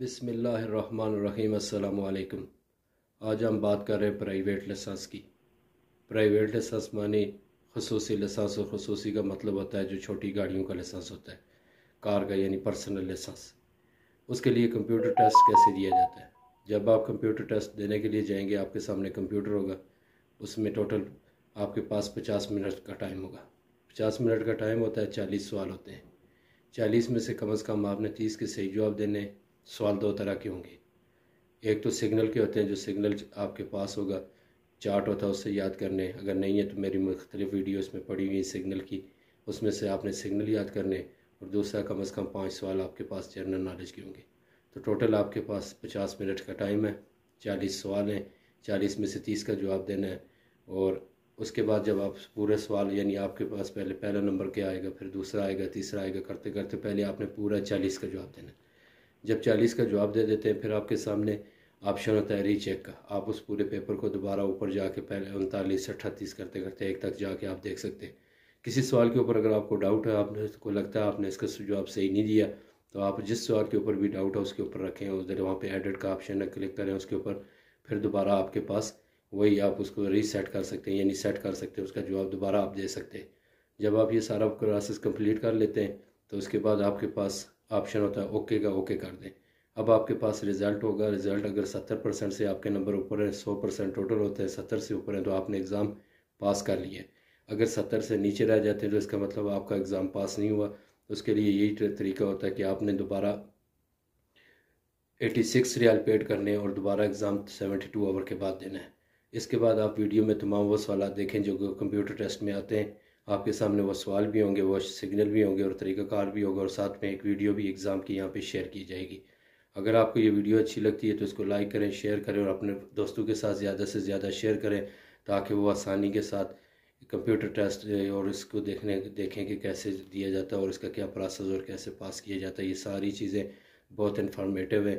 बिसमीम् अल्लाम आज हम बात कर रहे हैं प्राइवेट लसांस की प्राइवेट लसांस माने खसूस लसांस और खसूस का मतलब होता है जो छोटी गाड़ियों का लसांस होता है कार का यानी पर्सनल लसांस उसके लिए कंप्यूटर टेस्ट कैसे दिया जाता है जब आप कंप्यूटर टेस्ट देने के लिए जाएंगे आपके सामने कंप्यूटर होगा उसमें टोटल आपके पास पचास मिनट का टाइम होगा पचास मिनट का टाइम होता है चालीस सवाल होते हैं चालीस में से कम अज़ कम आपने तीस के सही जवाब देने सवाल दो तरह के होंगे एक तो सिग्नल के होते हैं जो सिग्नल आपके पास होगा चार्ट होता है उससे याद करने अगर नहीं है तो मेरी मुख्तलिफ वीडियोस में पड़ी हुई सिग्नल की उसमें से आपने सिग्नल याद करने और दूसरा कम अज़ कम पाँच सवाल आपके पास जनरल नॉलेज के होंगे तो टोटल आपके पास पचास मिनट का टाइम है चालीस सवाल हैं चालीस में से तीस का जवाब देना है और उसके बाद जब आप पूरे सवाल यानी आपके पास पहले पहला नंबर क्या आएगा फिर दूसरा आएगा तीसरा आएगा करते करते पहले आपने पूरा चालीस का जवाब देना है जब चालीस का जवाब दे देते हैं फिर आपके सामने ऑप्शन होता है रीचेक का आप उस पूरे पेपर को दोबारा ऊपर जाके पहले उनतालीस अट्ठतीस करते करते एक तक जाके आप देख सकते हैं किसी सवाल के ऊपर अगर आपको डाउट है आपने को लगता है आपने इसका जवाब सही नहीं दिया तो आप जिस सवाल के ऊपर भी डाउट है उसके ऊपर रखें उधर वहाँ पर एडिट का ऑप्शन है क्लिक करें उसके ऊपर फिर दोबारा आपके पास वही आप उसको रीसेट कर सकते हैं यानी सेट कर सकते हैं उसका जवाब दोबारा आप दे सकते हैं जब आप ये सारा प्रोसेस कंप्लीट कर लेते हैं तो उसके बाद आपके पास ऑप्शन होता है ओके का ओके कर दें अब आपके पास रिज़ल्ट होगा रिज़ल्ट अगर सत्तर परसेंट से आपके नंबर ऊपर है सौ परसेंट टोटल होते हैं सत्तर से ऊपर है तो आपने एग्ज़ाम पास कर लिया अगर सत्तर से नीचे रह जाते हैं तो इसका मतलब आपका एग्ज़ाम पास नहीं हुआ उसके लिए यही तरीका होता है कि आपने दोबारा एटी सिक्स रियाल पेड करने और दोबारा एग्ज़ाम सेवेंटी टू आवर के बाद देना है इसके बाद आप वीडियो में तमाम वो सवाल देखें जो कंप्यूटर टेस्ट में आते हैं आपके सामने वो सवाल भी होंगे वो सिग्नल भी होंगे और तरीक़ाकार भी होगा और साथ में एक वीडियो भी एग्ज़ाम की यहाँ पे शेयर की जाएगी अगर आपको ये वीडियो अच्छी लगती है तो इसको लाइक करें शेयर करें और अपने दोस्तों के साथ ज़्यादा से ज़्यादा शेयर करें ताकि वो आसानी के साथ कंप्यूटर टेस्ट और इसको देखने देखें कि कैसे दिया जाता है और इसका क्या प्रोसेस और कैसे पास किया जाता है ये सारी चीज़ें बहुत इन्फॉर्मेटिव है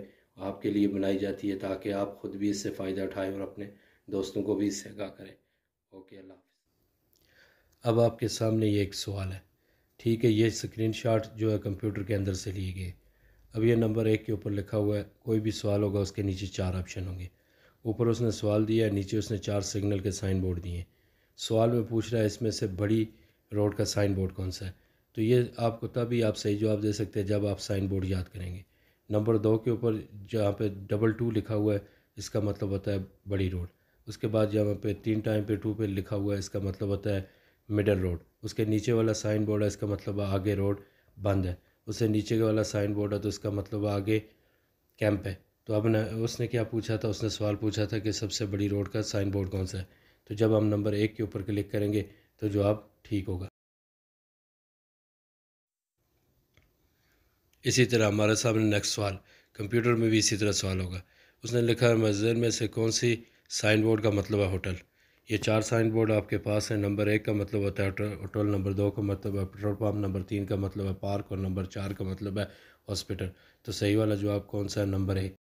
आपके लिए बनाई जाती है ताकि आप ख़ुद भी इससे फ़ायदा उठाएँ और अपने दोस्तों को भी इससे आगा करें ओके अल्लाह अब आपके सामने ये एक सवाल है ठीक है ये स्क्रीनशॉट जो है कंप्यूटर के अंदर से लिए गए अब ये नंबर एक के ऊपर लिखा हुआ है कोई भी सवाल होगा उसके नीचे चार ऑप्शन होंगे ऊपर उसने सवाल दिया नीचे उसने चार सिग्नल के साइन बोर्ड दिए सवाल में पूछ रहा है इसमें से बड़ी रोड का साइन बोर्ड कौन सा है तो ये आपको तभी आप सही जवाब दे सकते हैं जब आप साइन बोर्ड याद करेंगे नंबर दो के ऊपर जहाँ पे डबल टू लिखा हुआ है इसका मतलब होता है बड़ी रोड उसके बाद जहाँ पे तीन टाइम पे टू पे लिखा हुआ है इसका मतलब होता है मिडल रोड उसके नीचे वाला साइन बोर्ड है इसका मतलब आगे रोड बंद है उससे नीचे का वाला साइन बोर्ड है तो इसका मतलब आगे कैंप है तो अब न उसने क्या पूछा था उसने सवाल पूछा था कि सबसे बड़ी रोड का साइन बोर्ड कौन सा है तो जब हम नंबर एक के ऊपर क्लिक करेंगे तो जवाब ठीक होगा इसी तरह हमारे सामने नेक्स्ट सवाल कंप्यूटर में भी इसी तरह सवाल होगा उसने लिखा है में से कौन सी साइन बोर्ड का मतलब है होटल ये चार साइन बोर्ड आपके पास है नंबर एक का मतलब होता है होटल नंबर दो का मतलब है पेट्रोल पम्प नंबर तीन का मतलब है पार्क और नंबर चार का मतलब है हॉस्पिटल तो सही वाला जवाब कौन सा है नंबर एक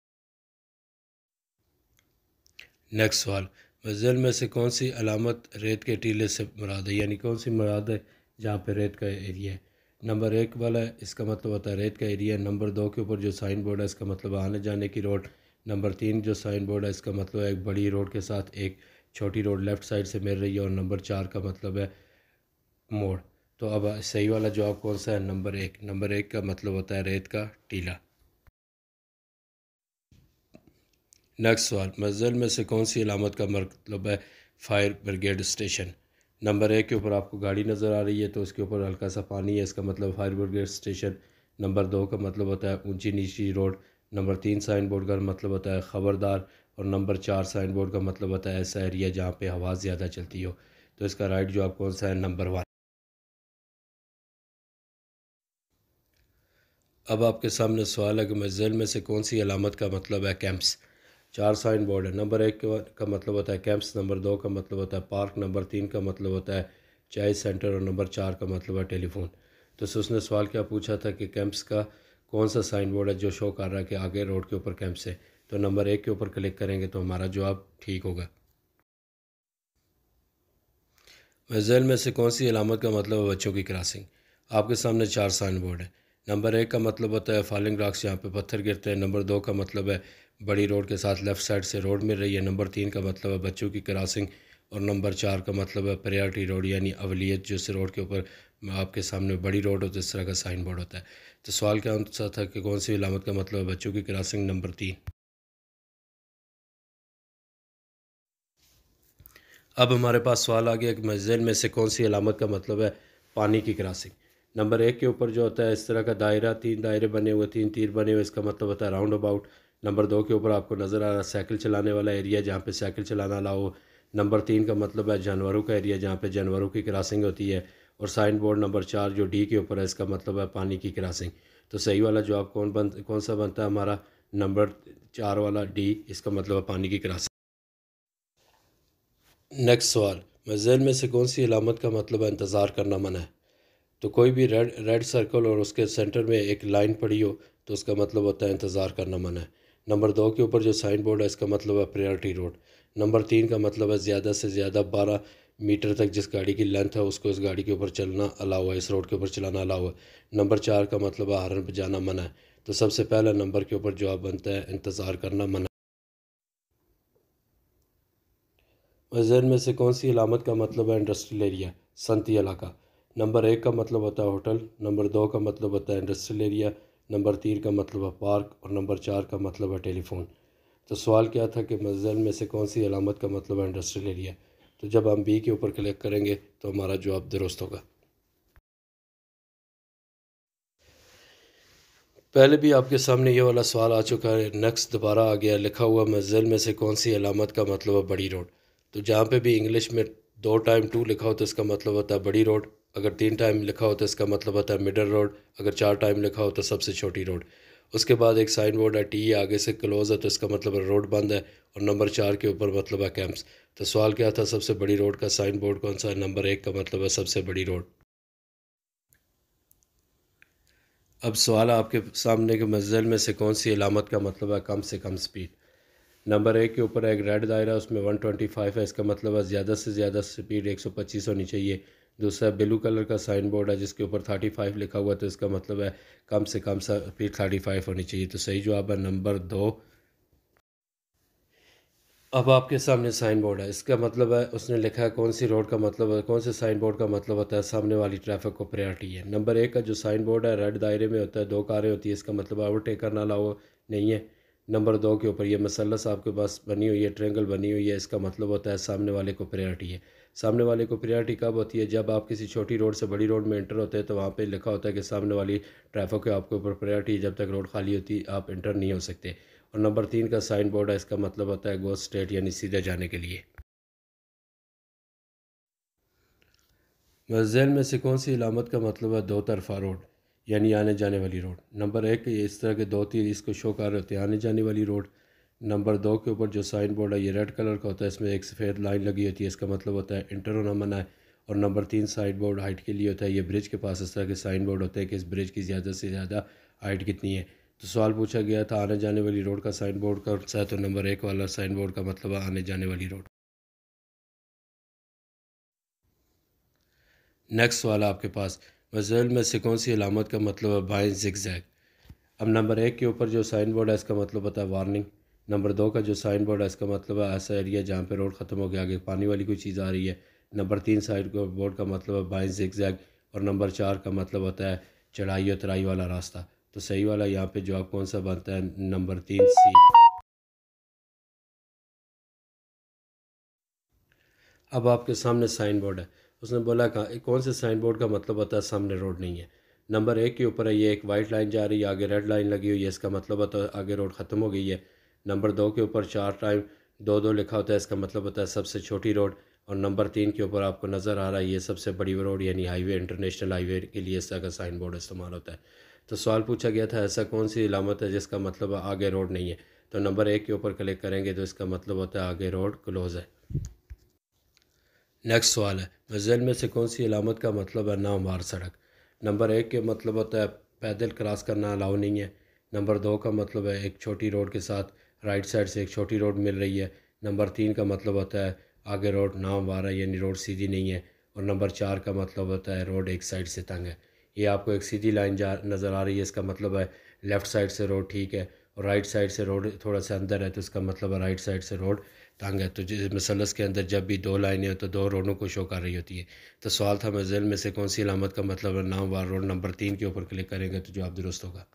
नेक्स्ट सवाल मंजिल में से कौन सी अलामत रेत के टीले से मुराद है यानी कौन सी मुराद है जहाँ पर रेत का एरिया है नंबर एक वाला है इसका मतलब होता है रेत का एरिया नंबर दो के ऊपर जो साइन बोर्ड है इसका मतलब आने जाने की रोड नंबर तीन जो साइन बोर्ड है इसका मतलब एक बड़ी रोड के साथ एक छोटी रोड लेफ़्ट साइड से मिल रही है और नंबर चार का मतलब है मोड़ तो अब सही वाला जवाब कौन सा है नंबर एक नंबर एक का मतलब होता है रेत का टीला नेक्स्ट सवाल मजल में से कौन सी अलामत का मतलब है फायर ब्रिगेड स्टेशन नंबर एक के ऊपर आपको गाड़ी नज़र आ रही है तो उसके ऊपर हल्का सा पानी है इसका मतलब फायर ब्रिगेड स्टेशन नंबर दो का मतलब होता है ऊंची नीची रोड नंबर तीन साइन बोर्ड का मतलब होता है ख़बरदार और नंबर चार साइन बोर्ड का मतलब होता है ऐसा एरिया जहाँ पे हवा ज़्यादा चलती हो तो इसका राइट आप कौन सा है नंबर वन अब आपके सामने सवाल है कि मजल में से कौन सी अलामत का मतलब है कैंप्स चार साइन बोर्ड है नंबर एक का मतलब होता है कैंप्स नंबर दो का मतलब होता है पार्क नंबर तीन का मतलब होता है चाय सेंटर और नंबर चार का मतलब है टेलीफोन तो उसने सवाल क्या पूछा था कि कैंप्स का कौन सा साइन बोर्ड है जो शो कर रहा है कि आगे रोड के ऊपर कैंप्स है तो नंबर एक के ऊपर क्लिक करेंगे तो हमारा जवाब ठीक होगा मजल में से कौन सी अलामत का मतलब है बच्चों की क्रॉसिंग आपके सामने चार साइन बोर्ड है नंबर एक का मतलब होता है फॉलिंग रॉक्स यहाँ पे पत्थर गिरते हैं नंबर दो का मतलब है बड़ी रोड के साथ लेफ़्ट साइड से रोड मिल रही है नंबर तीन का मतलब है बच्चों की क्रॉसिंग और नंबर चार का मतलब है प्रायोरिटी रोड यानी अवलियत जिस रोड के ऊपर आपके सामने बड़ी रोड होती है इस तरह का साइन बोर्ड होता है तो सवाल क्या आंसर था कि कौन सी अलामत का मतलब है बच्चों की क्रॉसिंग नंबर तीन अब हमारे पास सवाल आ गया कि मस्जिद में से कौन सी अलामत का मतलब है पानी की क्रॉसिंग नंबर एक के ऊपर जो होता है इस तरह का दायरा तीन दायरे बने हुए तीन तीर बने हुए इसका मतलब होता है राउंड अबाउट नंबर दो के ऊपर आपको नज़र आ रहा है साइकिल चलाने वाला एरिया जहाँ पे साइकिल चलाना लाओ नंबर तीन का मतलब है जानवरों का एरिया जहाँ पे जानवरों की क्रॉसिंग होती है और साइन बोर्ड नंबर चार जो डी के ऊपर है इसका मतलब है पानी की क्रॉसिंग तो सही वाला जवाब कौन बन कौन सा बनता है हमारा नंबर चार वाला डी इसका मतलब है पानी की क्रॉसिंग नेक्स्ट सवाल मज़ेल में से कौन सी अलामत का मतलब इंतज़ार करना मना है तो कोई भी रेड रेड सर्कल और उसके सेंटर में एक लाइन पड़ी हो तो उसका मतलब होता है इंतज़ार करना मना है नंबर दो के ऊपर जो साइन बोर्ड है इसका मतलब है प्रायोरिटी रोड नंबर तीन का मतलब है ज़्यादा से ज़्यादा बारह मीटर तक जिस गाड़ी की लेंथ है उसको इस गाड़ी के ऊपर चलना अलाउ है इस रोड के ऊपर चलाना अलाउ है नंबर चार का मतलब है हारन बजाना मना है तो सबसे पहला नंबर के ऊपर जवाब बनता है इंतज़ार करना मना है वज़न में से कौन सी अलामत का मतलब है इंडस्ट्रियल एरिया संती इलाका नंबर एक का मतलब होता है होटल नंबर दो का मतलब होता है इंडस्ट्रियल एरिया नंबर तीन का मतलब है पार्क और नंबर चार का मतलब है टेलीफोन तो सवाल क्या था कि मजल में से कौन सी अलामत का मतलब है इंडस्ट्रियल एरिया तो जब हम बी के ऊपर क्लिक करेंगे तो हमारा जवाब दुरुस्त होगा पहले भी आपके सामने ये वाला सवाल आ चुका है नेक्स्ट दोबारा आ गया लिखा हुआ मंजिल में से कौन सी अलामत का मतलब है बड़ी रोड तो जहाँ पे भी इंग्लिश में दो टाइम टू लिखा हो तो इसका मतलब होता है बड़ी रोड अगर तीन टाइम लिखा हो तो इसका मतलब होता है मिडल रोड अगर चार टाइम लिखा हो तो सबसे छोटी रोड उसके बाद एक साइन बोर्ड है टी e, आगे से क्लोज़ है तो इसका मतलब है रोड बंद है और नंबर चार के ऊपर मतलब है कैंप्स तो सवाल क्या था सबसे बड़ी रोड का साइन बोर्ड कौन सा है नंबर एक का मतलब है सबसे बड़ी रोड अब सवाल आपके सामने के मंजिल में से कौन सी अलामत का मतलब है कम से कम स्पीड नंबर एक के ऊपर एक रेड दायरा उसमें 125 है इसका मतलब है ज़्यादा से ज़्यादा स्पीड 125 होनी चाहिए दूसरा ब्लू कलर का साइन बोर्ड है जिसके ऊपर 35 लिखा हुआ है तो इसका मतलब है कम से कम स्पीड 35 होनी चाहिए तो सही जवाब है नंबर दो अब आपके सामने साइन बोर्ड है इसका मतलब है उसने लिखा है कौन सी रोड का मतलब है कौन से साइन बोर्ड का मतलब होता है सामने वाली ट्रैफिक को प्रायोरिटी है नंबर एक का जो साइन बोर्ड है रेड दायरे में होता है दो कारें होती है इसका मतलब ओवरटेक करना अलाउ नहीं है नंबर दो के ऊपर ये मसलस आपके पास बनी हुई है ट्रेंगल बनी हुई है इसका मतलब होता है सामने वाले को प्रायोरिटी है सामने वाले को प्रायोरिटी कब होती है जब आप किसी छोटी रोड से बड़ी रोड में एंटर होते हैं तो वहाँ पे लिखा होता है कि सामने वाली ट्रैफिक के आपके ऊपर प्रायोरिटी जब तक रोड खाली होती आप इंटर नहीं हो सकते और नंबर तीन का साइन बोर्ड है इसका मतलब होता है गो स्टेट यानी सीधे जाने के लिए जैल में से कौन सी इलामत का मतलब है दो तरफा रोड यानी आने जाने वाली रोड नंबर एक इस तरह के दो तीर इसको शो कर रहे होते हैं आने जाने वाली रोड नंबर दो के ऊपर जो साइन बोर्ड है ये रेड कलर का होता है इसमें एक सफ़ेद लाइन लगी होती है इसका मतलब होता है इंटर होना मना है और नंबर तीन साइन बोर्ड हाइट के लिए होता है ये ब्रिज के पास इस तरह के साइन बोर्ड होते हैं कि इस ब्रिज की ज़्यादा से ज़्यादा हाइट कितनी है तो सवाल पूछा गया था आने जाने वाली रोड का साइन बोर्ड कौन सा है तो नंबर एक वाला साइन बोर्ड का मतलब आने जाने वाली रोड नेक्स्ट सवाल आपके पास मसैल में से कौन सी अलामत का मतलब है बाएँ जिक्जैक अब नंबर एक के ऊपर जो साइन बोर्ड है इसका मतलब होता है वार्निंग नंबर दो का जो साइन बोर्ड है इसका मतलब है ऐसा एरिया जहाँ पर रोड ख़त्म हो गया आगे पानी वाली कोई चीज़ आ रही है नंबर तीन साइन बोर्ड का मतलब है बाएँ जिक्जैक और नंबर चार का मतलब होता है चढ़ाई और तराई वाला रास्ता तो सही वाला यहाँ पर जवाब कौन सा बनता है नंबर तीन सी अब आपके सामने साइन बोर्ड है उसने बोला कहा कौन से साइन बोर्ड का मतलब होता है सामने रोड नहीं है नंबर एक के ऊपर है ये एक वाइट लाइन जा रही है आगे रेड लाइन लगी हुई है इसका मतलब होता है आगे रोड ख़त्म हो गई है नंबर दो के ऊपर चार टाइम दो दो लिखा होता है इसका मतलब होता है सबसे छोटी रोड और नंबर तीन के ऊपर आपको नज़र आ रहा है ये सबसे बड़ी रोड यानी हाईवे इंटरनेशनल हाईवे के लिए इसका का साइन बोर्ड इस्तेमाल होता है तो सवाल पूछा गया था ऐसा कौन सी इलामत है जिसका मतलब आगे रोड नहीं है तो नंबर एक के ऊपर क्लिक करेंगे तो इसका मतलब होता है आगे रोड क्लोज़ है नेक्स्ट सवाल है गज़ल में से कौन सी अलामत का मतलब है नामवार सड़क नंबर एक के मतलब होता है पैदल क्रॉस करना अलाउ नहीं है नंबर दो का मतलब है एक छोटी रोड के साथ राइट साइड से एक छोटी रोड मिल रही है नंबर तीन का मतलब होता है आगे रोड नामवार है यानी रोड सीधी नहीं है और नंबर चार का मतलब होता है रोड एक साइड से तंग है ये आपको एक सीधी लाइन जा नज़र आ रही है इसका मतलब है लेफ़्ट साइड से रोड ठीक है और राइट साइड से रोड थोड़ा सा अंदर है तो इसका मतलब है राइट साइड से रोड तंग है तो जिस मसलस के अंदर जब भी दो लाइनें हो तो दो रोडों को शो कर रही होती है तो सवाल था जेल में से कौन सी अलामत का मतलब है नाम वार रोड नंबर तीन के ऊपर क्लिक करेंगे तो जवाब दुरुस्त होगा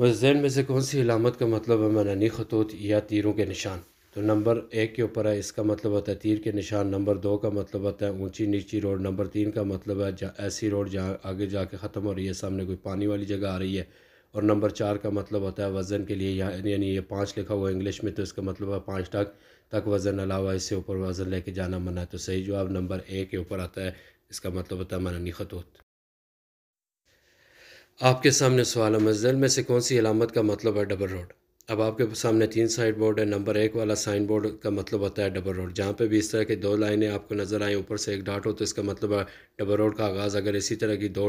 मजैन में से कौन सी अलामत का मतलब है मनानी खतूत या तीरों के निशान तो नंबर एक के ऊपर है इसका मतलब होता है तीर के निशान नंबर दो का मतलब होता है ऊंची नीची रोड नंबर तीन का मतलब है ऐसी रोड जहाँ आगे जाके ख़त्म हो रही है सामने कोई पानी वाली जगह आ रही है और नंबर चार का मतलब होता है वज़न के लिए यानी ये पाँच लिखा हुआ है इंग्लिश में तो इसका मतलब है पाँच टक तक वज़न अलावा इससे ऊपर वज़न लेके जाना मना है तो सही जवाब नंबर ए के ऊपर आता है इसका मतलब होता है मनानी खतूत आपके सामने सवाल है मजल में से कौन सी अलामत का मतलब है डबल रोड अब आपके सामने तीन साइड बोर्ड है नंबर एक वाला साइन बोर्ड का मतलब होता है डबल रोड जहाँ पे भी इस तरह की दो लाइनें आपको नज़र आएँ ऊपर से एक डाट हो तो इसका मतलब है डबल रोड का आगाज़ अगर इसी तरह की दो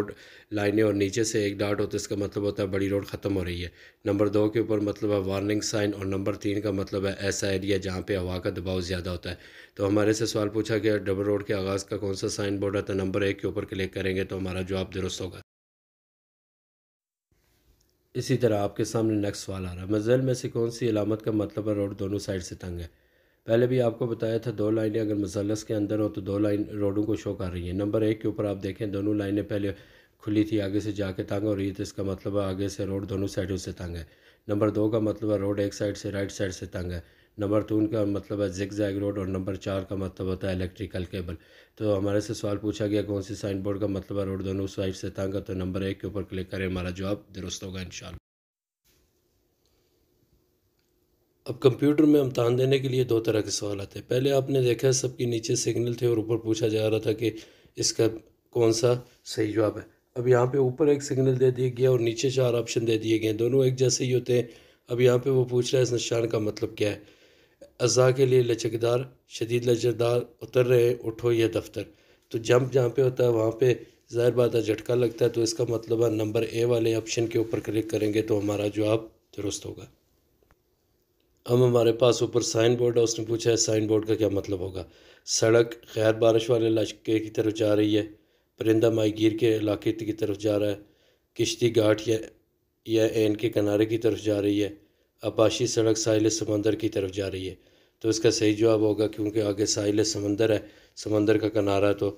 लाइनें और नीचे से एक डाट हो तो इसका मतलब होता है बड़ी रोड ख़त्म हो रही है नंबर दो के ऊपर मतलब है वार्निंग साइन और नंबर तीन का मतलब है ऐसा एरिया जहाँ पर हवा का दबाव ज़्यादा होता है तो हमारे से सवाल पूछा गया डबल रोड के आगाज़ का कौन सा साइन बोर्ड है तो नंबर एक के ऊपर क्लिक करेंगे तो हमारा जवाब दुरुस्त होगा इसी तरह आपके सामने नेक्स्ट सवाल आ रहा है मजल में से कौन सी अलामत का मतलब है रोड दोनों साइड से तंग है पहले भी आपको बताया था दो लाइनें अगर मजलस के अंदर हो तो दो लाइन रोडों को शो कर रही हैं नंबर एक के ऊपर आप देखें दोनों लाइनें पहले खुली थी आगे से जाके तंग हो रही है तो इसका मतलब है आगे से रोड दोनों साइडों से तंग है नंबर दो का मतलब है रोड एक साइड से राइट साइड से तंग है नंबर तीन का मतलब है जिक जैग रोड और नंबर चार का मतलब होता है इलेक्ट्रिकल केबल तो हमारे से सवाल पूछा गया कौन सी साइन बोर्ड का मतलब है रोड दोनों साइड से तंग तो नंबर एक के ऊपर क्लिक करें हमारा जवाब दुरुस्त होगा इन अब कंप्यूटर में इम्तहान देने के लिए दो तरह के सवाल आते हैं पहले आपने देखा सबके नीचे सिग्नल थे और ऊपर पूछा जा रहा था कि इसका कौन सा सही जवाब है अब यहाँ पे ऊपर एक सिग्नल दे दिया गया और नीचे चार ऑप्शन दे दिए गए दोनों एक जैसे ही होते हैं अब यहाँ पे वो पूछ रहा है इस निशान का मतलब क्या है अज़ा के लिए लचकदार शदीद लचकदार उतर रहे उठो या दफ्तर तो जंप जहाँ पे होता है वहाँ पे ज़ाहिर बात है झटका लगता है तो इसका मतलब है नंबर ए वाले ऑप्शन के ऊपर क्लिक करेंगे तो हमारा जवाब दुरुस्त होगा अब हमारे पास ऊपर साइन बोर्ड है उसने पूछा है साइन बोर्ड का क्या मतलब होगा सड़क खैर बारिश वाले इलाके की तरफ जा रही है परिंदा माहगीर के इलाके की तरफ जा रहा है किश्ती घाट या या एन के किनारे की तरफ जा रही है आपाशी सड़क साहिल समंदर की तरफ जा रही है तो इसका सही जवाब होगा क्योंकि आगे साहिल समंदर है समंदर का किनारा है तो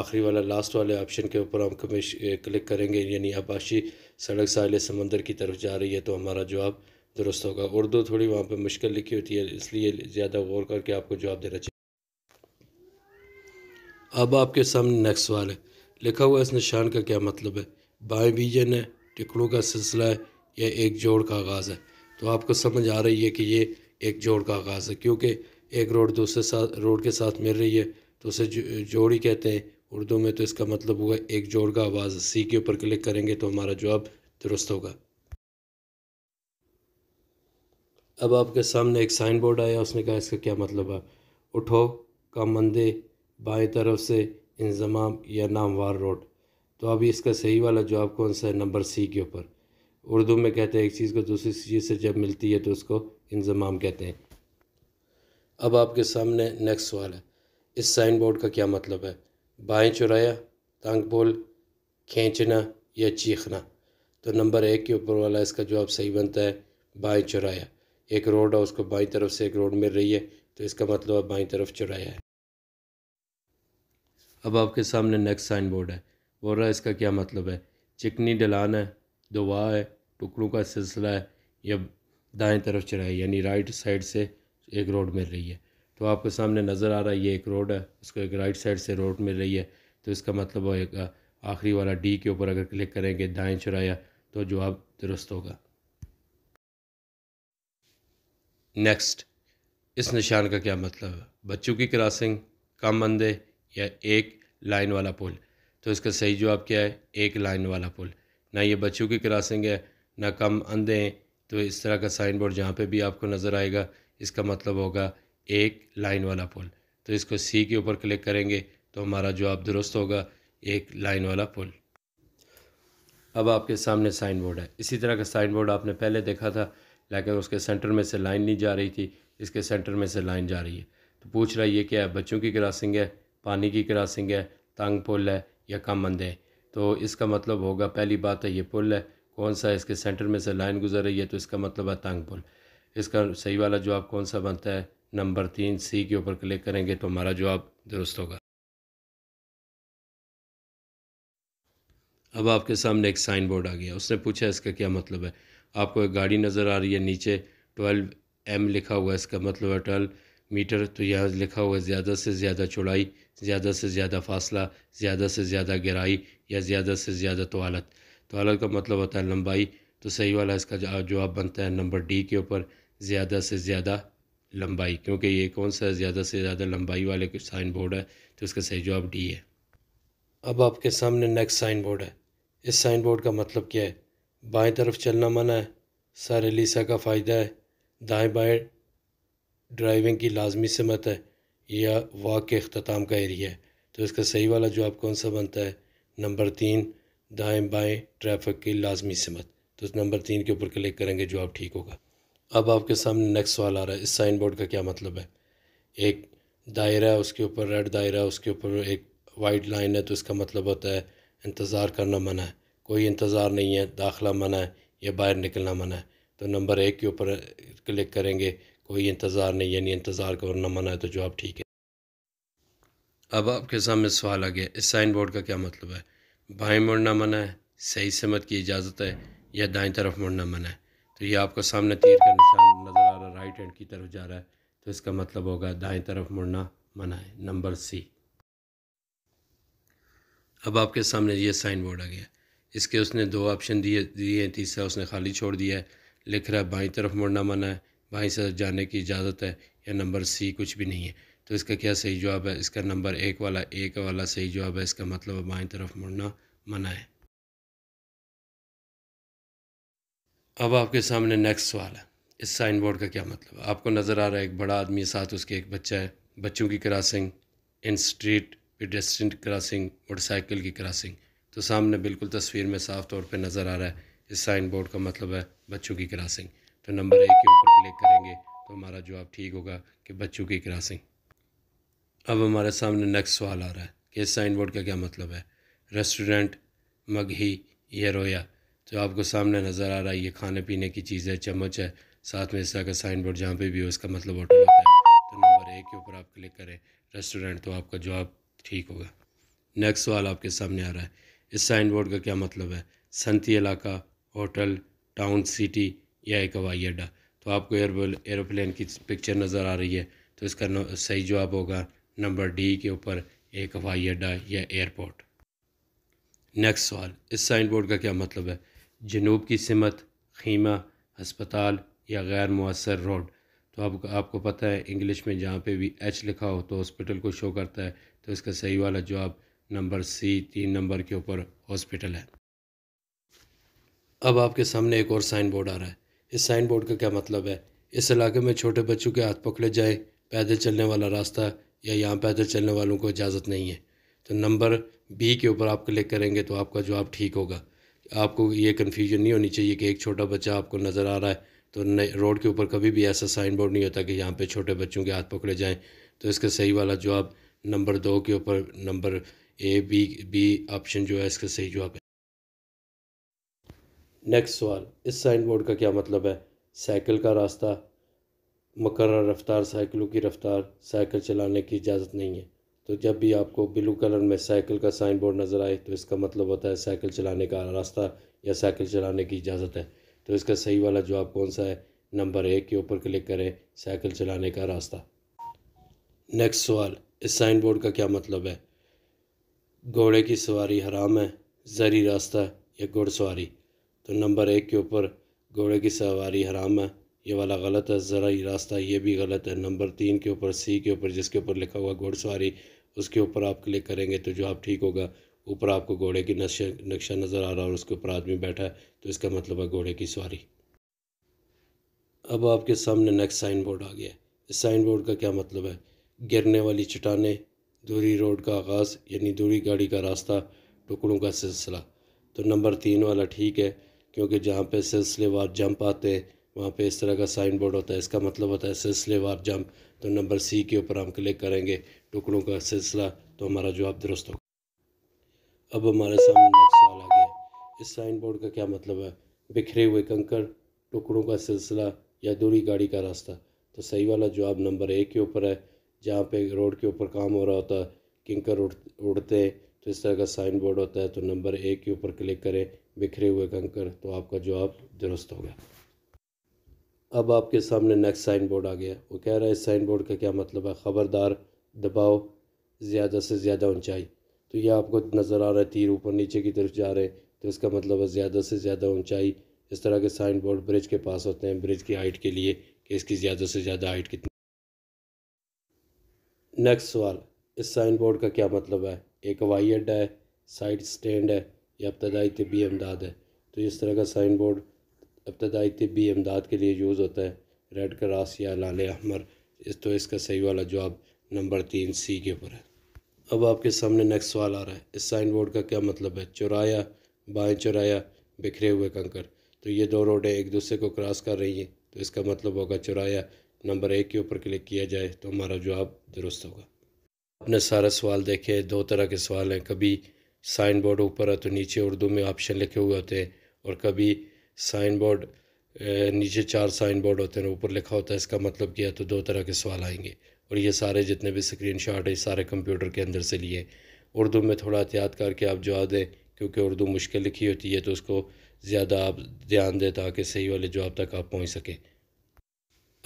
आखिरी वाला लास्ट वाले ऑप्शन के ऊपर हम कमिश क्लिक करेंगे यानी आपाशी सड़क साहिल समंदर की तरफ जा रही है तो हमारा जवाब दुरुस्त होगा उर्दू थोड़ी वहाँ पर मुश्किल लिखी होती है इसलिए ज़्यादा गौर करके आपको जवाब देना चाहिए अब आपके सामने नेक्स्ट सवाल है लिखा हुआ इस निशान का क्या मतलब है बाएँ बीजन है टिकड़ों का सिलसिला है या एक जोड़ का आगाज़ है तो आपको समझ आ रही है कि ये एक जोड़ का आगाज़ है क्योंकि एक रोड दूसरे साथ रोड के साथ मिल रही है तो उसे जोड़ी कहते हैं उर्दू में तो इसका मतलब हुआ एक जोड़ का आवाज़ सी के ऊपर क्लिक करेंगे तो हमारा जवाब दुरुस्त होगा अब आपके सामने एक साइन बोर्ड आया उसने कहा इसका क्या मतलब है उठो का मंदे बाएँ तरफ से इंजमाम या नामवार रोड तो अभी इसका सही वाला जवाब कौन सा है नंबर सी के ऊपर उर्दू में कहते हैं एक चीज़ को दूसरी चीज़ से जब मिलती है तो उसको इंजमाम कहते हैं अब आपके सामने नेक्स्ट सवाल है इस साइन बोर्ड का क्या मतलब है बाएं चुराया तंग पोल खींचना या चीखना तो नंबर एक के ऊपर वाला इसका जवाब सही बनता है बाएं चुराया एक रोड है उसको बाई तरफ से एक रोड मिल रही है तो इसका मतलब है बाई तरफ चुराया है अब आपके सामने नेक्स्ट साइन बोर्ड है बोल रहा है इसका क्या मतलब है चिकनी डलान है दुआ है टुकड़ों का सिलसिला है यह दाएं तरफ चढ़ाई यानी राइट साइड से एक रोड मिल रही है तो आपके सामने नज़र आ रहा है ये एक रोड है उसको एक राइट साइड से रोड मिल रही है तो इसका मतलब होएगा आखिरी वाला डी के ऊपर अगर क्लिक करेंगे दाएँ चुराया तो जवाब दुरुस्त होगा नेक्स्ट इस निशान का क्या मतलब है बच्चों की क्रॉसिंग कम अंधे या एक लाइन वाला पुल तो इसका सही जवाब क्या है एक लाइन वाला पुल ना ये बच्चों की क्रॉसिंग है ना कम अंधे हैं तो इस तरह का साइन बोर्ड जहाँ पे भी आपको नज़र आएगा इसका मतलब होगा एक लाइन वाला पुल तो इसको सी के ऊपर क्लिक करेंगे तो हमारा जवाब दुरुस्त होगा एक लाइन वाला पुल अब आपके सामने साइन बोर्ड है इसी तरह का साइन बोर्ड आपने पहले देखा था लेकिन उसके सेंटर में से लाइन नहीं जा रही थी इसके सेंटर में से लाइन जा रही है तो पूछ रहा है ये क्या है बच्चों की क्रॉसिंग है पानी की क्रॉसिंग है तंग पुल है या कम अंधे तो इसका मतलब होगा पहली बात है ये पुल है कौन सा इसके सेंटर में से लाइन गुजर रही है तो इसका मतलब है तंग पुल इसका सही वाला जवाब कौन सा बनता है नंबर तीन सी के ऊपर क्लिक करेंगे तो हमारा जवाब दुरुस्त होगा अब आपके सामने एक साइन बोर्ड आ गया उसने पूछा इसका क्या मतलब है आपको एक गाड़ी नज़र आ रही है नीचे ट्वेल्व एम लिखा हुआ है इसका मतलब है ट्वेल्व मीटर तो यहाँ लिखा हुआ है ज़्यादा से ज़्यादा चौड़ाई ज़्यादा से ज़्यादा फासला ज़्यादा से ज़्यादा गहराई या ज़्यादा से ज़्यादा तोालत तो अलग का मतलब होता है लंबाई तो सही वाला इसका जवाब बनता है नंबर डी के ऊपर ज़्यादा से ज़्यादा लंबाई क्योंकि ये कौन सा ज़्यादा से ज़्यादा लंबाई वाले साइन बोर्ड है तो इसका सही जवाब डी है अब आपके सामने नेक्स्ट साइन बोर्ड है इस साइन बोर्ड का मतलब क्या है बाएं तरफ चलना मना है सारे लीसा का फ़ायदा है दाएं बाएं ड्राइविंग की लाजमी समत है या वाक के अख्ताम का एरिया है तो इसका सही वाला जवाब कौन सा बनता है नंबर तीन दाएं बाएं ट्रैफिक की लाजमी समत तो नंबर तीन के ऊपर क्लिक करेंगे जवाब ठीक होगा अब आपके सामने नेक्स्ट सवाल आ रहा है इस साइन बोर्ड का क्या मतलब है एक दायरा है उसके ऊपर रेड दायरा है उसके ऊपर एक वाइट लाइन है तो इसका मतलब होता है इंतज़ार करना मना है कोई इंतज़ार नहीं है दाखिला मना है या बाहर निकलना मना है तो नंबर एक के ऊपर क्लिक करेंगे कोई इंतज़ार नहीं यानी इंतज़ार करना मना है तो जवाब ठीक है अब आपके सामने सवाल आ गया इस साइन बोर्ड का क्या मतलब है बाएं मुड़ना मना है सही समत की इजाज़त है या दाएं तरफ मुड़ना मना है तो ये आपको सामने तीर का निशान नज़र आ रहा है राइट हैंड की तरफ जा रहा है तो इसका मतलब होगा दाएं तरफ मुड़ना मना है नंबर सी अब आपके सामने ये साइन बोर्ड आ गया इसके उसने दो ऑप्शन दिए दिए हैं तीसरा उसने खाली छोड़ दिया है लिख रहा है बाई तरफ मुड़ना मना है बाई से जाने की इजाज़त है या नंबर सी कुछ भी नहीं है तो इसका क्या सही जवाब है इसका नंबर एक वाला एक वाला सही जवाब है इसका मतलब बाई तरफ मुड़ना मनाएं अब आपके सामने नेक्स्ट सवाल है इस साइन बोर्ड का क्या मतलब आपको नज़र आ रहा है एक बड़ा आदमी साथ उसके एक बच्चा है बच्चों की crossing in street pedestrian crossing motorcycle की क्रॉसिंग तो सामने बिल्कुल तस्वीर में साफ तौर पर नज़र आ रहा है इस साइन बोर्ड का मतलब है बच्चों की क्रॉसिंग तो नंबर एक के ऊपर क्लिक करेंगे तो हमारा जवाब ठीक होगा कि बच्चों की क्रॉसिंग अब हमारे सामने नेक्स्ट सवाल आ रहा है कि इस साइन बोर्ड का क्या मतलब है रेस्टोरेंट मगही ये रोया जो तो आपको सामने नज़र आ रहा है ये खाने पीने की चीज़ है चम्मच है साथ में इसका साइन बोर्ड जहाँ पे भी हो उसका मतलब होटल होता है तो नंबर एक के ऊपर आप क्लिक करें रेस्टोरेंट तो आपका जवाब ठीक होगा नेक्स्ट सवाल आपके सामने आ रहा है इस साइन बोर्ड का क्या मतलब है संती इलाका होटल टाउन सिटी या एक हवाई अड्डा तो आपको एयरबल एरोप्लेन की पिक्चर नज़र आ रही है तो इसका सही जवाब होगा नंबर डी के ऊपर एक हवाई अड्डा या एयरपोर्ट नेक्स्ट सवाल इस साइन बोर्ड का क्या मतलब है जनूब की सिमत खीमा अस्पताल या गैर मवसर रोड तो आप, आपको पता है इंग्लिश में जहाँ पे भी एच लिखा हो तो हॉस्पिटल को शो करता है तो इसका सही वाला जवाब नंबर सी तीन नंबर के ऊपर हॉस्पिटल है अब आपके सामने एक और साइन बोर्ड आ रहा है इस साइन बोर्ड का क्या मतलब है इस इलाके में छोटे बच्चों के हाथ पकड़े जाए पैदल चलने वाला रास्ता या यहाँ पैदल चलने वालों को इजाज़त नहीं है तो नंबर बी के ऊपर आप क्लिक करेंगे तो आपका जवाब ठीक होगा आपको ये कन्फ्यूजन नहीं होनी चाहिए कि एक छोटा बच्चा आपको नज़र आ रहा है तो रोड के ऊपर कभी भी ऐसा साइन बोर्ड नहीं होता कि यहाँ पे छोटे बच्चों के हाथ पकड़े जाएं तो इसका सही वाला जवाब नंबर दो के ऊपर number A B B option जो है इसका सही जवाब है नेक्स्ट सवाल इस साइन बोर्ड का क्या मतलब है साइकिल का रास्ता मकर रफ्तार साइकिलों की रफ्तार साइकिल चलाने की इजाज़त नहीं है तो जब भी आपको ब्लू कलर में साइकिल का साइन बोर्ड नज़र आए तो इसका मतलब होता है साइकिल चलाने का रास्ता या साइकिल चलाने की इजाज़त है तो इसका सही वाला जवाब कौन सा है नंबर एक के ऊपर क्लिक करें साइकिल चलाने का रास्ता नेक्स्ट सवाल इस साइन बोर्ड का क्या मतलब है घोड़े की सवारी हराम है जरी रास्ता या घुड़सवारी तो नंबर एक के ऊपर घोड़े की सवारी हराम है ये वाला गलत है ज़रा रास्ता ये भी गलत है नंबर तीन के ऊपर सी के ऊपर जिसके ऊपर लिखा हुआ घुड़सवारी उसके ऊपर आप क्लिक करेंगे तो जो आप ठीक होगा ऊपर आपको घोड़े की नक्शा नक्शा नज़र आ रहा है और उसके ऊपर आदमी बैठा है तो इसका मतलब है घोड़े की सवारी अब आपके सामने नेक्स्ट साइन बोर्ड आ गया इस साइन बोर्ड का क्या मतलब है गिरने वाली चटाने दूरी रोड का आगाज़ यानी दूरी गाड़ी का रास्ता टुकड़ों का सिलसिला तो नंबर तीन वाला ठीक है क्योंकि जहाँ पे सिलसिलेवार जंप आते हैं वहाँ पे इस तरह का साइन बोर्ड होता है इसका मतलब होता है सिलसिलेवार जंप तो नंबर सी के ऊपर हम क्लिक करेंगे टुकड़ों का सिलसिला तो हमारा जवाब दुरुस्त होगा अब हमारे सामने नेक्स्ट सवाल आ गया इस साइन बोर्ड का क्या मतलब है बिखरे हुए कंकड़ टुकड़ों का सिलसिला या दूरी गाड़ी का रास्ता तो सही वाला जवाब नंबर ए के ऊपर है जहाँ पे रोड के ऊपर काम हो रहा होता है किंकर उड़ उड़ते हैं तो इस तरह का साइन बोर्ड होता है तो नंबर ए के ऊपर क्लिक करें बिखरे हुए कंकर तो आपका जवाब दुरुस्त होगा अब आपके सामने नेक्स्ट साइन बोर्ड आ गया वो कह रहा है इस साइन बोर्ड का क्या मतलब है ख़बरदार दबाओ ज़्यादा से ज़्यादा ऊंचाई तो ये आपको नज़र आ रहा है तीर ऊपर नीचे की तरफ जा रहे हैं तो इसका मतलब है ज़्यादा से ज़्यादा ऊंचाई इस तरह के साइन बोर्ड ब्रिज के पास होते हैं ब्रिज की हाइट के लिए कि इसकी ज़्यादा से ज़्यादा हाइट कितनी नेक्स्ट सवाल इस साइन बोर्ड का क्या मतलब है एक हवाई अड्डा है साइड स्टैंड है या इब्तदाई तबी इमदाद है तो इस तरह का साइन बोर्ड इब्तदाई तबी इमदाद के लिए यूज़ होता है रेड क्रॉस या लाल अहमर इस तो इसका सही वाला जवाब नंबर तीन सी के ऊपर है अब आपके सामने नेक्स्ट सवाल आ रहा है इस साइन बोर्ड का क्या मतलब है चौराया बाएँ चौराया बिखरे हुए कंकर तो ये दो रोडें एक दूसरे को क्रॉस कर रही हैं तो इसका मतलब होगा चौराया नंबर एक के ऊपर क्लिक किया जाए तो हमारा जवाब दुरुस्त होगा आपने सारे सवाल देखे दो तरह के सवाल हैं कभी साइन बोर्ड ऊपर है तो नीचे उर्दू में ऑप्शन लिखे हुए होते हैं और कभी साइन बोर्ड नीचे चार साइन बोर्ड होते हैं ऊपर लिखा होता है इसका मतलब क्या है तो दो तरह के सवाल आएंगे और ये सारे जितने भी स्क्रीन शॉट है सारे कंप्यूटर के अंदर से लिए उर्दू में थोड़ा एहतियात करके आप जवाब दें क्योंकि उर्दू मुश्किल लिखी होती है तो उसको ज़्यादा आप ध्यान दें ताकि सही वाले जवाब तक आप पहुँच सकें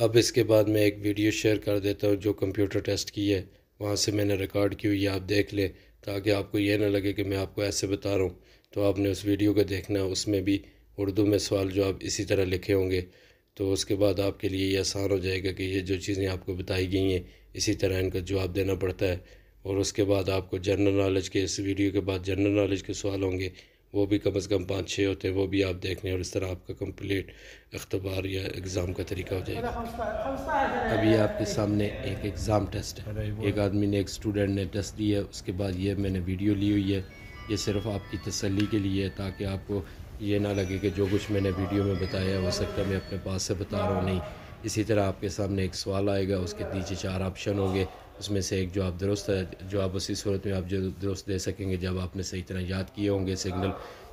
अब इसके बाद मैं एक वीडियो शेयर कर देता हूँ जो कंप्यूटर टेस्ट की है वहाँ से मैंने रिकॉर्ड की हुई है आप देख लें ताकि आपको यह ना लगे कि मैं आपको ऐसे बता रहा हूँ तो आपने उस वीडियो को देखना उसमें भी उर्दू में सवाल जो आप इसी तरह लिखे होंगे तो उसके बाद आपके लिए ये आसान हो जाएगा कि ये जो चीज़ें आपको बताई गई हैं इसी तरह इनका जवाब देना पड़ता है और उसके बाद आपको जनरल नॉलेज के इस वीडियो के बाद जनरल नॉलेज के सवाल होंगे वो भी कम अज़ कम पाँच छः होते हैं वो भी आप देख लें और इस तरह आपका कम्प्लीट अखबार या एग्ज़ाम का तरीका हो जाएगा अभी आपके सामने एक एग्ज़ाम टेस्ट है एक आदमी ने एक स्टूडेंट ने टेस्ट दिया उसके बाद ये मैंने वीडियो ली हुई है ये सिर्फ आपकी तसली के लिए है ताकि आपको ये ना लगे कि जो कुछ मैंने वीडियो में बताया है वो सकता मैं अपने पास से बता रहा हूँ नहीं इसी तरह आपके सामने एक सवाल आएगा उसके नीचे चार ऑप्शन होंगे उसमें से एक जो आप दुरुस्त जो आप उसी सूरत में आप जो दुरुस्त दे सकेंगे जब आपने सही तरह याद किए होंगे सिग्नल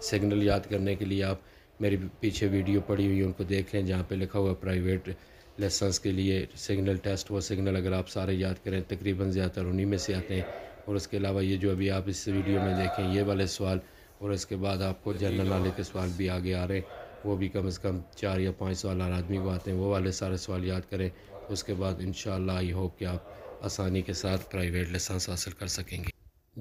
सिग्नल याद करने के लिए आप मेरे पीछे वीडियो पड़ी हुई है उनको देख लें जहाँ पर लिखा हुआ प्राइवेट लेसन्स के लिए सिग्नल टेस्ट वो सिग्नल अगर आप सारे याद करें तकरीबन ज़्यादातर उन्हीं में से आते हैं और उसके अलावा ये जो अभी आप इस वीडियो में देखें ये वाले सवाल और इसके बाद आपको जनरल नॉलेज के सवाल भी आगे आ रहे हैं वो भी कम से कम चार या पाँच सवाल हर आदमी को आते हैं वो वाले सारे सवाल याद करें उसके बाद इन आई होप कि आप आसानी के साथ प्राइवेट लाइसेंस हासिल कर सकेंगे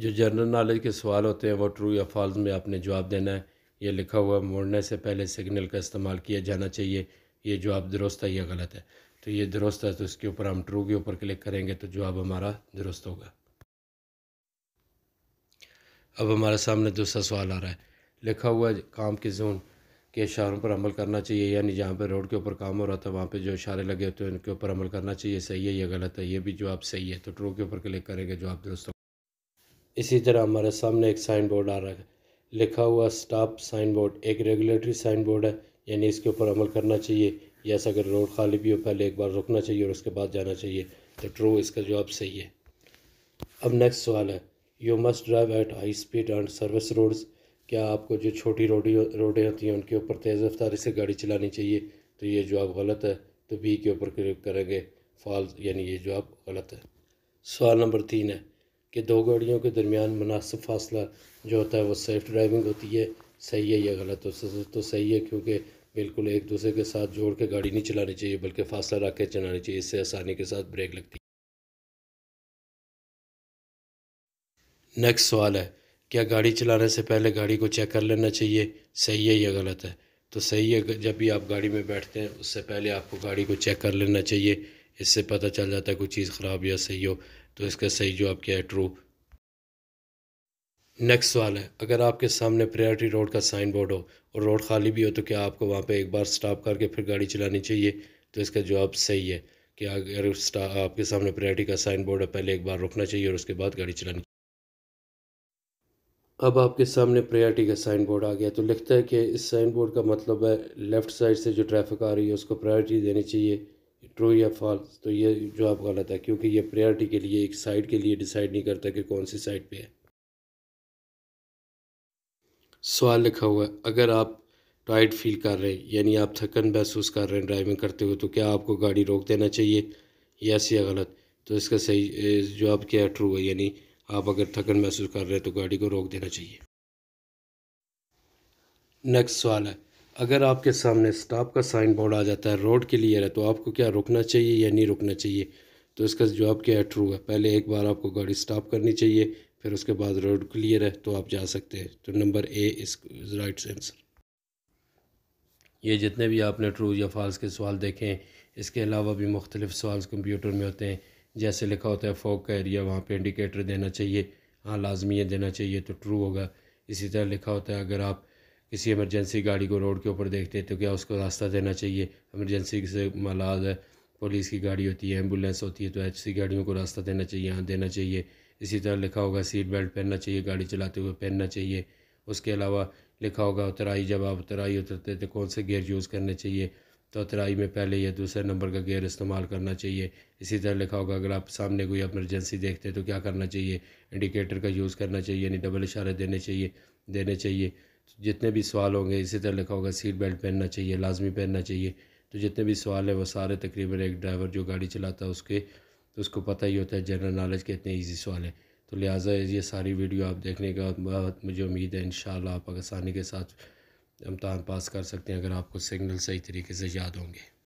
जो जनरल नॉलेज के सवाल होते हैं वो ट्रू या फॉल्स में आपने जवाब देना है ये लिखा हुआ मोड़ने से पहले सिग्नल का इस्तेमाल किया जाना चाहिए ये जवाब दुरुस्त है या गलत है तो ये दुरुस्त है तो इसके ऊपर हम ट्रू के ऊपर क्लिक करेंगे तो जवाब हमारा दुरुस्त होगा अब हमारे सामने दूसरा सवाल आ रहा है लिखा हुआ काम के जोन के इशारों पर अमल करना चाहिए यानी जहाँ पर रोड के ऊपर काम हो रहा था वहाँ पे जो इशारे लगे होते हैं उनके ऊपर अमल करना चाहिए सही है या गलत है ये भी जवाब सही है तो ट्रो के ऊपर क्लिक करेंगे जवाब दोस्तों इसी तरह हमारे सामने एक साइन बोर्ड आ रहा है लिखा हुआ स्टॉप साइन बोर्ड एक रेगुलेटरी साइन बोर्ड है यानी इसके ऊपर अमल करना चाहिए या अगर रोड खाली भी हो पहले एक बार रुकना चाहिए और उसके बाद जाना चाहिए तो ट्रो इसका जवाब सही है अब नेक्स्ट सवाल है you must drive at high speed and service roads क्या आपको जो छोटी रोडी रोडें होती हैं उनके ऊपर तेज़ रफ्तारी से गाड़ी चलानी चाहिए तो ये जवाब गलत है तो बी के ऊपर क्लिक करेंगे फॉल्स यानी ये जवाब गलत है सवाल नंबर तीन है कि दो गाड़ियों के दरमियान मुनासिब फासला जो होता है वो सेफ़ ड्राइविंग होती है सही है या गलत हो तो, तो सही है क्योंकि बिल्कुल एक दूसरे के साथ जोड़ के गाड़ी नहीं चलानी चाहिए बल्कि फासला रख के चलानी चाहिए इससे आसानी के साथ ब्रेक लगती है नेक्स्ट सवाल है क्या गाड़ी चलाने से पहले गाड़ी को चेक कर लेना चाहिए सही है या गलत है तो सही है जब भी आप गाड़ी में बैठते हैं उससे पहले आपको गाड़ी को चेक कर लेना चाहिए इससे पता चल जाता है कोई चीज़ ख़राब या सही हो तो इसका सही जवाब क्या है ट्रू नेक्स्ट सवाल है अगर आपके सामने प्रायोरिटी रोड का साइन बोर्ड हो और रोड खाली भी हो तो क्या आपको वहाँ पे एक बार स्टॉप करके फिर गाड़ी चलानी चाहिए तो इसका जवाब सही है कि अगर आपके सामने प्रायोरिटी का साइन बोर्ड है पहले एक बार रुकना चाहिए और उसके बाद गाड़ी चलानी अब आपके सामने प्रायोरिटी का साइन बोर्ड आ गया तो लिखता है कि इस साइन बोर्ड का मतलब है लेफ़्ट साइड से जो ट्रैफिक आ रही है उसको प्रायोरिटी देनी चाहिए ट्रू या फॉल्स तो ये जवाब गलत है क्योंकि ये प्रायोरिटी के लिए एक साइड के लिए डिसाइड नहीं करता कि कौन सी साइड पे है सवाल लिखा हुआ है अगर आप टाइट फील कर रहे हैं यानी आप थकन महसूस कर रहे हैं ड्राइविंग करते हुए तो क्या आपको गाड़ी रोक देना चाहिए यस या गलत तो इसका सही जवाब क्या ट्रू है यानी आप अगर थकन महसूस कर रहे हैं तो गाड़ी को रोक देना चाहिए नेक्स्ट सवाल है अगर आपके सामने स्टॉप का साइन बोर्ड आ जाता है रोड क्लियर है तो आपको क्या रुकना चाहिए या नहीं रुकना चाहिए तो इसका जवाब क्या है ट्रू है पहले एक बार आपको गाड़ी स्टॉप करनी चाहिए फिर उसके बाद रोड क्लियर है तो आप जा सकते हैं तो नंबर ए इस राइट आंसर ये जितने भी आपने ट्रू या फॉल्स के सवाल देखे हैं इसके अलावा भी मुख्तलिफ सवाल कंप्यूटर में होते हैं जैसे लिखा होता है फोक का एरिया वहाँ पे इंडिकेटर देना चाहिए हाँ लाजमी देना चाहिए तो ट्रू होगा इसी तरह लिखा होता है अगर आप किसी इमरजेंसी गाड़ी को रोड के ऊपर देखते हैं तो क्या उसको रास्ता देना चाहिए इमरजेंसी से मलाज है पुलिस की गाड़ी होती है एम्बुलेंस होती है तो ऐसी गाड़ियों को रास्ता देना चाहिए हाँ देना चाहिए इसी तरह लिखा होगा सीट बेल्ट पहनना चाहिए गाड़ी चलाते हुए पहनना चाहिए उसके अलावा लिखा होगा उतराई जब आप उतराई उतरते तो कौन से गेयर यूज़ करने चाहिए तो तराई में पहले या दूसरे नंबर का गेयर इस्तेमाल करना चाहिए इसी तरह लिखा होगा अगर आप सामने कोई एमरजेंसी देखते हैं तो क्या करना चाहिए इंडिकेटर का यूज़ करना चाहिए यानी डबल इशारे देने चाहिए देने चाहिए तो जितने भी सवाल होंगे इसी तरह लिखा होगा सीट बेल्ट पहनना चाहिए लाजमी पहनना चाहिए तो जितने भी सवाल हैं वो सारे तकरीबन एक ड्राइवर जो गाड़ी चलाता है उसके तो उसको पता ही होता है जनरल नॉलेज के इतने ईजी सवाल हैं तो लिहाजा ये सारी वीडियो आप देखने का बहुत मुझे उम्मीद है इन आप आसानी के साथ इम्तहान तो पास कर सकते हैं अगर आपको सिग्नल सही तरीके से याद होंगे